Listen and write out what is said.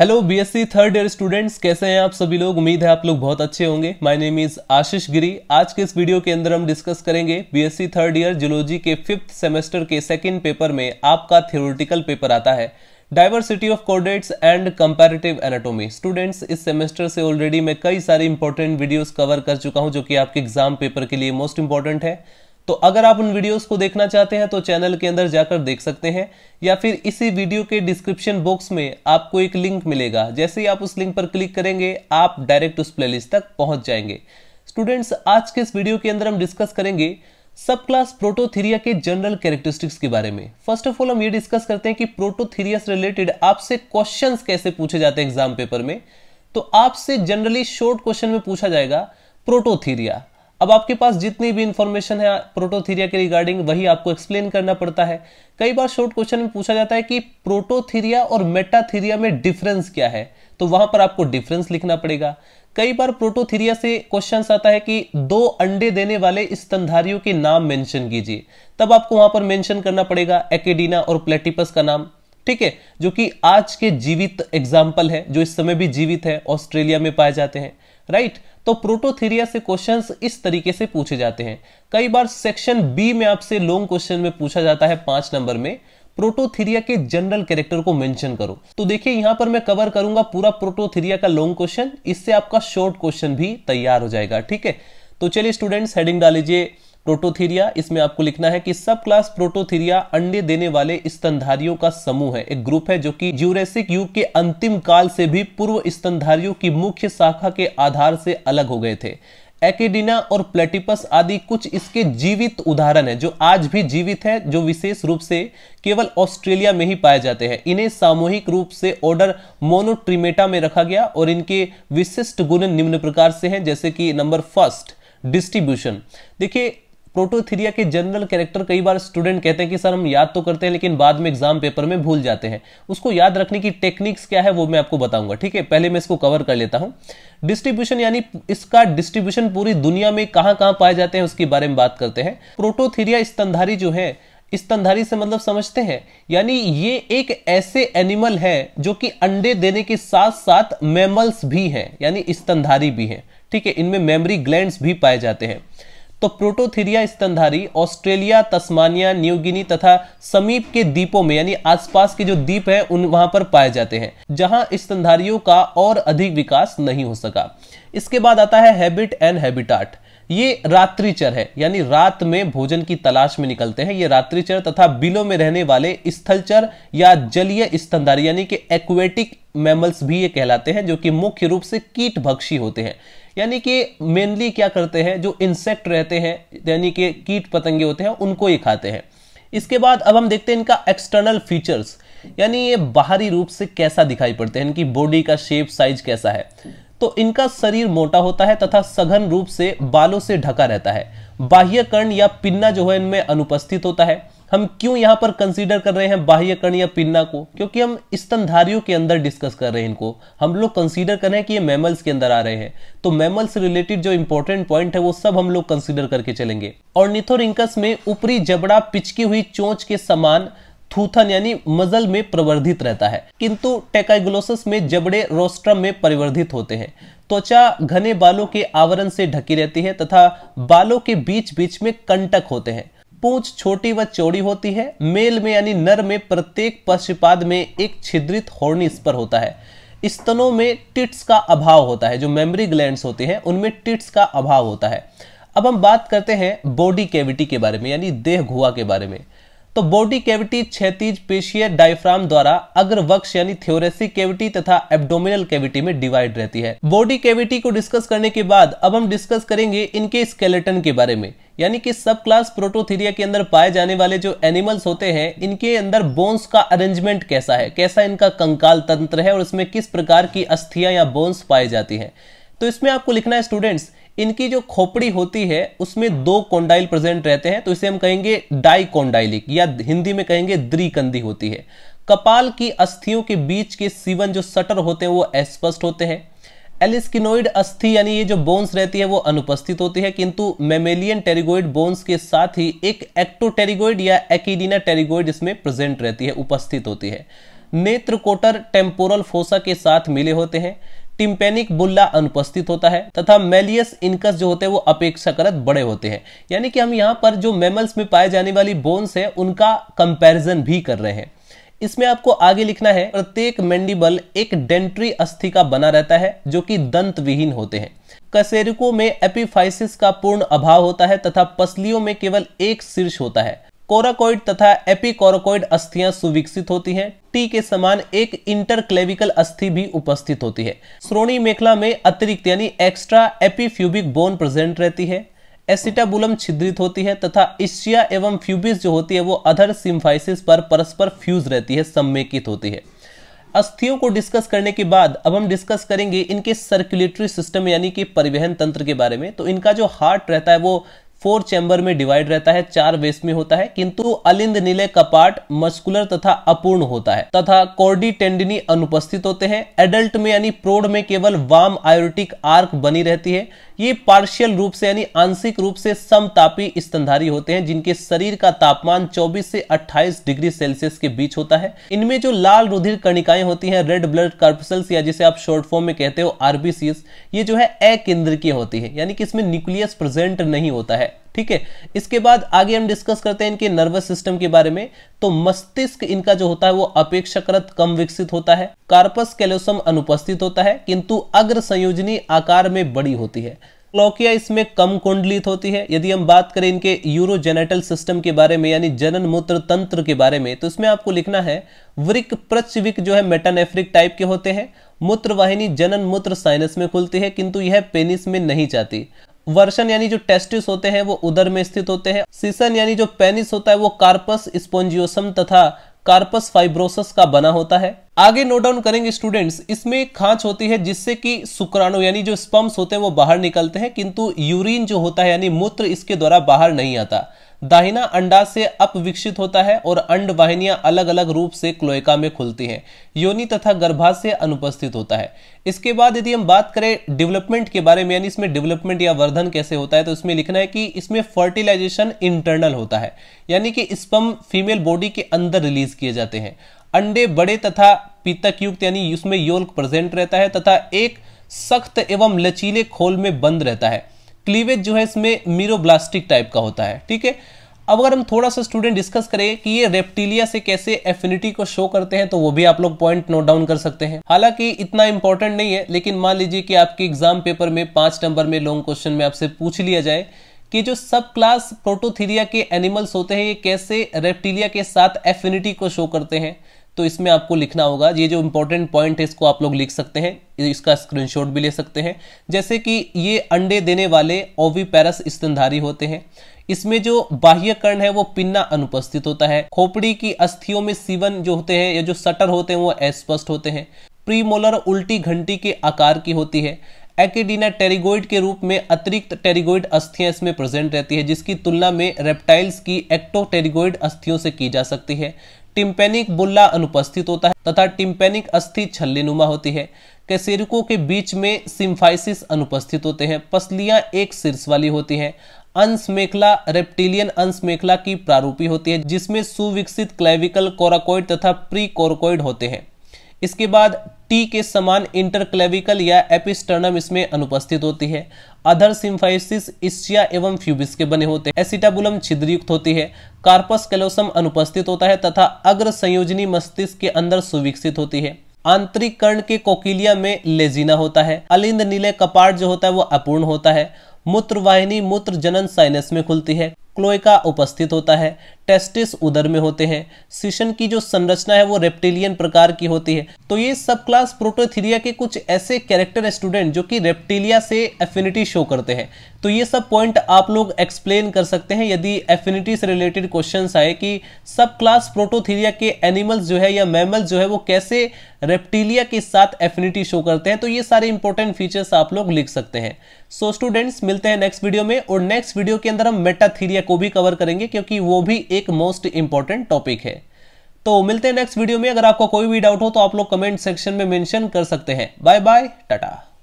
hello BSc third year students कैसे हैं आप सभी लोग उम्मीद है आप लोग बहुत अच्छे होंगे my name is Ashish Giri आज के इस वीडियो के अंदर हम डिस्कस करेंगे बीएससी थर्ड ईयर जियोलॉजी के फिफ्थ सेमेस्टर के सेकंड पेपर में आपका थियोरिटिकल पेपर आता है diversity of chordates and comparative anatomy students इस सेमेस्टर से ऑलरेडी मैं कई सारे इंपॉर्टेंट वीडियोज कवर कर चुका हूं जो कि आपके एग्जाम पेपर के लिए मोस्ट इंपॉर्टेंट है तो अगर आप उन वीडियोस को देखना चाहते हैं तो चैनल के अंदर जाकर देख सकते हैं या फिर इसी वीडियो के डिस्क्रिप्शन बॉक्स में आपको एक लिंक मिलेगा जैसे ही आप उस लिंक पर क्लिक करेंगे आप डायरेक्ट उस प्ले तक पहुंच जाएंगे स्टूडेंट्स आज के इस वीडियो के अंदर हम डिस्कस करेंगे सब क्लास प्रोटोथीरिया के जनरल कैरेक्टरिस्टिक्स के बारे में फर्स्ट ऑफ ऑल हम ये डिस्कस करते हैं कि प्रोटोथीरिया से रिलेटेड आपसे क्वेश्चंस कैसे पूछे जाते हैं एग्जाम पेपर में तो आपसे जनरली शॉर्ट क्वेश्चन में पूछा जाएगा प्रोटोथीरिया अब आपके पास जितनी भी इंफॉर्मेशन है प्रोटोथीरिया के रिगार्डिंग वही आपको एक्सप्लेन करना पड़ता है कई बार शॉर्ट क्वेश्चन में पूछा जाता है कि प्रोटोथीरिया और मेटाथीरिया में डिफरेंस क्या है तो वहां पर आपको डिफरेंस लिखना पड़ेगा कई बार प्रोटोथीरिया से क्वेश्चन आता है कि दो अंडे देने वाले स्तनधारियों के नाम मेंशन कीजिए तब आपको वहां पर मेंशन करना पड़ेगा एकेडिना और प्लेटिपस का नाम ठीक है जो कि आज के जीवित एग्जाम्पल है जो इस समय भी जीवित है ऑस्ट्रेलिया में पाए जाते हैं राइट तो प्रोटोथीरिया से क्वेश्चंस इस तरीके से पूछे जाते हैं कई बार सेक्शन बी में आपसे लॉन्ग क्वेश्चन में पूछा जाता है पांच नंबर में प्रोटोथीरिया के जनरल कैरेक्टर को मेंशन करो तो देखिए यहां पर मैं कवर करूंगा पूरा प्रोटोथीरिया का लॉन्ग क्वेश्चन इससे आपका शॉर्ट क्वेश्चन भी तैयार हो जाएगा ठीक है तो चलिए स्टूडेंट्स हेडिंग डाल लीजिए प्रोटोथीरिया इसमें आपको लिखना है कि सब क्लास प्रोटोथीरिया अंडे देने वाले स्तनधारियों का समूह है एक ग्रुप है जो कि ज्यूरेसिक युग के अंतिम काल से भी पूर्व स्तनधारियों की मुख्य शाखा के आधार से अलग हो गए थे एकेडिना और प्लेटिपस आदि कुछ इसके जीवित उदाहरण है जो आज भी जीवित है जो विशेष रूप से केवल ऑस्ट्रेलिया में ही पाए जाते हैं इन्हें सामूहिक रूप से ऑर्डर मोनोट्रीमेटा में रखा गया और इनके विशिष्ट गुण निम्न प्रकार से हैं जैसे कि नंबर फर्स्ट डिस्ट्रीब्यूशन देखिए प्रोटोथीरिया के जनरल कैरेक्टर कई बार स्टूडेंट कहते हैं कि सर हम याद तो करते हैं लेकिन बाद में एग्जाम पेपर में भूल जाते हैं उसको याद रखने की टेक्निक्स क्या है वो मैं आपको बताऊंगा ठीक है पहले मैं इसको कवर कर लेता हूं डिस्ट्रीब्यूशन यानी इसका डिस्ट्रीब्यूशन पूरी दुनिया में कहां कहां पाए जाते हैं उसके बारे में बात करते हैं प्रोटोथीरिया स्तनधारी जो है स्तनधारी से मतलब समझते हैं यानी ये एक ऐसे एनिमल है जो कि अंडे देने के साथ साथ मैमल्स भी हैं यानी स्तनधारी भी हैं ठीक है इनमें मेमरी ग्लैंड्स भी पाए जाते हैं तो प्रोटोथीरिया स्तनधारी ऑस्ट्रेलिया तस्मानिया न्यूगिनी तथा समीप के द्वीपों में यानी आसपास के जो द्वीप हैं उन वहां पर पाए जाते हैं जहां स्तनधारियों का और अधिक विकास नहीं हो सका इसके बाद आता है हैबिट एंड हैबिटाट ये रात्रिचर है यानी रात में भोजन की तलाश में निकलते हैं ये रात्रिचर तथा बिलों में रहने वाले स्थलचर या जलीय स्तनधारी यानी कि एक्वेटिक मैमल्स भी ये कहलाते हैं जो कि मुख्य रूप से कीट भक्षी होते हैं यानी कि मेनली क्या करते हैं जो इंसेक्ट रहते हैं यानी कि कीट पतंगे होते हैं उनको ये खाते हैं इसके बाद अब हम देखते हैं इनका एक्सटर्नल फीचर्स यानी ये बाहरी रूप से कैसा दिखाई पड़ते हैं इनकी बॉडी का शेप साइज कैसा है तो इनका शरीर मोटा होता है तथा सघन रूप से बालों से ढका रहता है बाह्य कर्ण या पिन्ना जो है इनमें अनुपस्थित होता है हम क्यों यहां पर कंसीडर कर रहे हैं बाह्य कर्ण या पिन्ना को क्योंकि हम स्तनधारियों के अंदर डिस्कस कर रहे हैं इनको हम लोग कंसीडर कर रहे हैं कि ये मैमल्स के अंदर आ रहे हैं तो मैमल्स रिलेटेड जो इंपॉर्टेंट पॉइंट है वो सब हम लोग कंसीडर करके चलेंगे और निथोरिंकस में ऊपरी जबड़ा पिचकी हुई चोच के समान थूथन यानी मजल में प्रवर्धित रहता है किंतु टेकाइग्लोसस में जबड़े रोस्ट्रम में परिवर्धित होते हैं त्वचा घने बालों के आवरण से ढकी रहती है तथा बालों के बीच बीच में कंटक होते हैं पूंछ छोटी व चौड़ी होती है मेल में यानी नर में प्रत्येक पश्चिपाद में एक छिद्रित होर्नी स्पर होता है स्तनों में टिट्स का अभाव होता है जो मेमरी ग्लैंड होते हैं उनमें टिट्स का अभाव होता है अब हम बात करते हैं बॉडी कैविटी के बारे में यानी देह गुहा के बारे में तो बॉडी कैविटी क्षैतिज पेशीय डायफ्राम द्वारा अग्रवक्ष यानी थ्योरेसिक कैविटी तथा एब्डोमिनल कैविटी में डिवाइड रहती है बॉडी कैविटी को डिस्कस करने के बाद अब हम डिस्कस करेंगे इनके स्केलेटन के बारे में यानी कि सब क्लास प्रोटोथीरिया के अंदर पाए जाने वाले जो एनिमल्स होते हैं इनके अंदर बोन्स का अरेंजमेंट कैसा है कैसा इनका कंकाल तंत्र है और इसमें किस प्रकार की अस्थियां या बोन्स पाई जाती हैं तो इसमें आपको लिखना है स्टूडेंट्स इनकी जो खोपड़ी होती है उसमें दो कोंडाइल प्रेजेंट रहते हैं तो इसे हम कहेंगे डाइकोंडाइलिक या हिंदी में कहेंगे द्रिकंदी होती है कपाल की अस्थियों के बीच के सीवन जो सटर होते हैं वो अस्पष्ट होते हैं एलिस्किनोइड अस्थि यानी ये जो बोन्स रहती है वो अनुपस्थित होती है किंतु मेमेलियन टेरिगोइड बोन्स के साथ ही एक एक्टोटेरिगोइड या एकिडिना टेरिगोइड इसमें प्रेजेंट रहती है उपस्थित होती है नेत्रकोटर टेम्पोरल फोसा के साथ मिले होते हैं टिम्पेनिक बुल्ला अनुपस्थित होता है तथा मेलियस इनकस जो होते हैं वो अपेक्षाकृत बड़े होते हैं यानी कि हम यहाँ पर जो मेमल्स में पाए जाने वाली बोन्स है उनका कंपैरिजन भी कर रहे हैं इसमें आपको आगे लिखना है प्रत्येक मेंडिबल एक डेंट्री अस्थि का बना रहता है जो कि दंत विहीन होते हैं कसेरिको में एपिफाइसिस का पूर्ण अभाव होता है तथा पसलियों में केवल एक शीर्ष होता है कोराकोइड तथा एपिकोराकोइड अस्थियां सुविकसित होती हैं टी के समान एक इंटरक्लेविकल अस्थि भी उपस्थित होती है श्रोणी मेखला में अतिरिक्त यानी एक्स्ट्रा एपिफ्यूबिक बोन प्रेजेंट रहती है एसिटाबुलम छिद्रित होती है तथा इशिया एवं फ्यूबिस जो होती है वो अधर सिम्फाइसिस पर परस्पर फ्यूज रहती है सम्मेकित होती है अस्थियों को डिस्कस करने के बाद अब हम डिस्कस करेंगे इनके सर्कुलेटरी सिस्टम यानी कि परिवहन तंत्र के बारे में तो इनका जो हार्ट रहता है वो फोर चैम्बर में डिवाइड रहता है चार वेस में होता है किंतु अलिंद नीले कपाट मस्कुलर तथा अपूर्ण होता है तथा कॉर्डी टेंडिनी अनुपस्थित होते हैं एडल्ट में यानी प्रोड में केवल वाम आयोटिक आर्क बनी रहती है ये पार्शियल रूप से यानी आंशिक रूप से समतापी स्तनधारी होते हैं जिनके शरीर का तापमान 24 से 28 डिग्री सेल्सियस के बीच होता है इनमें जो लाल रुधिर कणिकाएं होती हैं रेड ब्लड कार्पसल्स या जिसे आप शॉर्ट फॉर्म में कहते हो आरबीसी ये जो है अकेंद्र की होती है यानी कि इसमें न्यूक्लियस प्रेजेंट नहीं होता है ठीक है इसके बाद आगे हम डिस्कस करते हैं इनके नर्वस सिस्टम के बारे में तो मस्तिष्क इनका जो होता है वो अपेक्षाकृत कम विकसित होता है कार्पस कैलोसम अनुपस्थित होता है किंतु अग्र संयोजनी आकार में बड़ी होती है क्लोकिया इसमें कम कुंडलित होती है यदि हम बात करें इनके यूरोजेनेटल सिस्टम के बारे में यानी जनन मूत्र तंत्र के बारे में तो इसमें आपको लिखना है वृक प्रचविक जो है मेटानेफ्रिक टाइप के होते हैं मूत्रवाहिनी जनन मूत्र साइनस में खुलती है किंतु यह पेनिस में नहीं जाती वर्षन यानी जो टेस्टिस होते हैं वो उदर में स्थित होते हैं सीसन यानी जो पेनिस होता है वो कार्पस स्पोन्जियोसम तथा कार्पस फाइब्रोसस का बना होता है आगे नोट डाउन करेंगे स्टूडेंट्स इसमें खांच होती है जिससे कि शुक्राणु यानी जो स्पम्स होते हैं वो बाहर निकलते हैं किंतु यूरिन जो होता है यानी मूत्र इसके द्वारा बाहर नहीं आता दाहिना अंडा से अपविकसित होता है और अंड वाहिनियां अलग अलग रूप से क्लोएका में खुलती हैं योनि तथा गर्भाशय अनुपस्थित होता है इसके बाद यदि हम बात करें डेवलपमेंट के बारे में यानी इसमें डेवलपमेंट या वर्धन कैसे होता है तो इसमें लिखना है कि इसमें फर्टिलाइजेशन इंटरनल होता है यानी कि स्पम फीमेल बॉडी के अंदर रिलीज किए जाते हैं अंडे बड़े तथा पीतक युक्त यानी उसमें योल्क प्रेजेंट रहता है तथा एक सख्त एवं लचीले खोल में बंद रहता है क्लीवेज जो है इसमें मीरोब्लास्टिक टाइप का होता है ठीक है अब अगर हम थोड़ा सा स्टूडेंट डिस्कस करें कि ये रेप्टिलिया से कैसे एफिनिटी को शो करते हैं तो वो भी आप लोग पॉइंट नोट डाउन कर सकते हैं हालांकि इतना इंपॉर्टेंट नहीं है लेकिन मान लीजिए कि आपके एग्जाम पेपर में पांच नंबर में लॉन्ग क्वेश्चन में आपसे पूछ लिया जाए कि जो सब क्लास प्रोटोथीरिया के एनिमल्स होते हैं ये कैसे रेप्टिलिया के साथ एफिनिटी को शो करते हैं तो इसमें आपको लिखना होगा ये जो इंपॉर्टेंट पॉइंट है इसको आप लोग लिख सकते हैं इसका स्क्रीनशॉट भी ले सकते हैं जैसे कि ये अंडे देने वाले पैरस स्तनधारी होते हैं इसमें जो बाह्य कर्ण है वो पिन्ना अनुपस्थित होता है खोपड़ी की अस्थियों में सीवन जो होते हैं या जो सटर होते हैं वो अस्पष्ट होते हैं प्रीमोलर उल्टी घंटी के आकार की होती है एकेडीना टेरिगोइड के रूप में अतिरिक्त टेरिगोइड अस्थियां इसमें प्रेजेंट रहती है जिसकी तुलना में रेप्टाइल्स की एक्टो टेरिगोइड अस्थियों से की जा सकती है टिम्पेनिक बुल्ला अनुपस्थित होता है तथा टिम्पेनिक अस्थि छल्ली होती है कैसेरिको के बीच में सिम्फाइसिस अनुपस्थित होते हैं पसलियां एक शीर्ष वाली होती हैं अंश मेखला रेप्टिलियन अंश मेखला की प्रारूपी होती है जिसमें सुविकसित क्लेविकल कोराकोइड तथा प्री कोरकोइड होते हैं इसके बाद टी के समान इंटरक्लेविकल या एपिस्टर्नम इसमें अनुपस्थित होती है अधर सिम्फाइसिस इस्चिया एवं फ्यूबिस के बने होते हैं एसिटाबुलम छिद्रयुक्त होती है कार्पस कैलोसम अनुपस्थित होता है तथा अग्र संयोजनी मस्तिष्क के अंदर सुविकसित होती है आंतरिक कर्ण के कोकिलिया में लेजिना होता है अलिंद नीले कपाट जो होता है वो अपूर्ण होता है मूत्र वाहिनी मूत्र जनन साइनस में खुलती है क्लोइका उपस्थित होता है टेस्टिस उदर में होते हैं सीशन की जो संरचना है वो रेप्टिलियन प्रकार की होती है तो ये सब क्लास प्रोटोथीरिया के कुछ ऐसे कैरेक्टर स्टूडेंट जो कि रेप्टिलिया से एफिनिटी शो करते हैं तो ये सब पॉइंट आप लोग एक्सप्लेन कर सकते हैं यदि एफिनिटी से रिलेटेड क्वेश्चन आए कि सब क्लास प्रोटोथीरिया के एनिमल्स जो है या मैमल्स जो है वो कैसे रेप्टिलिया के साथ एफिनिटी शो करते हैं तो ये सारे इंपॉर्टेंट फीचर्स आप लोग लिख सकते हैं सो so, स्टूडेंट्स मिलते हैं नेक्स्ट वीडियो में और नेक्स्ट वीडियो के अंदर हम मेटाथीरिया को भी कवर करेंगे क्योंकि वो भी एक मोस्ट इंपॉर्टेंट टॉपिक है तो मिलते हैं नेक्स्ट वीडियो में अगर आपको कोई भी डाउट हो तो आप लोग कमेंट सेक्शन में मेंशन कर सकते हैं बाय बाय टाटा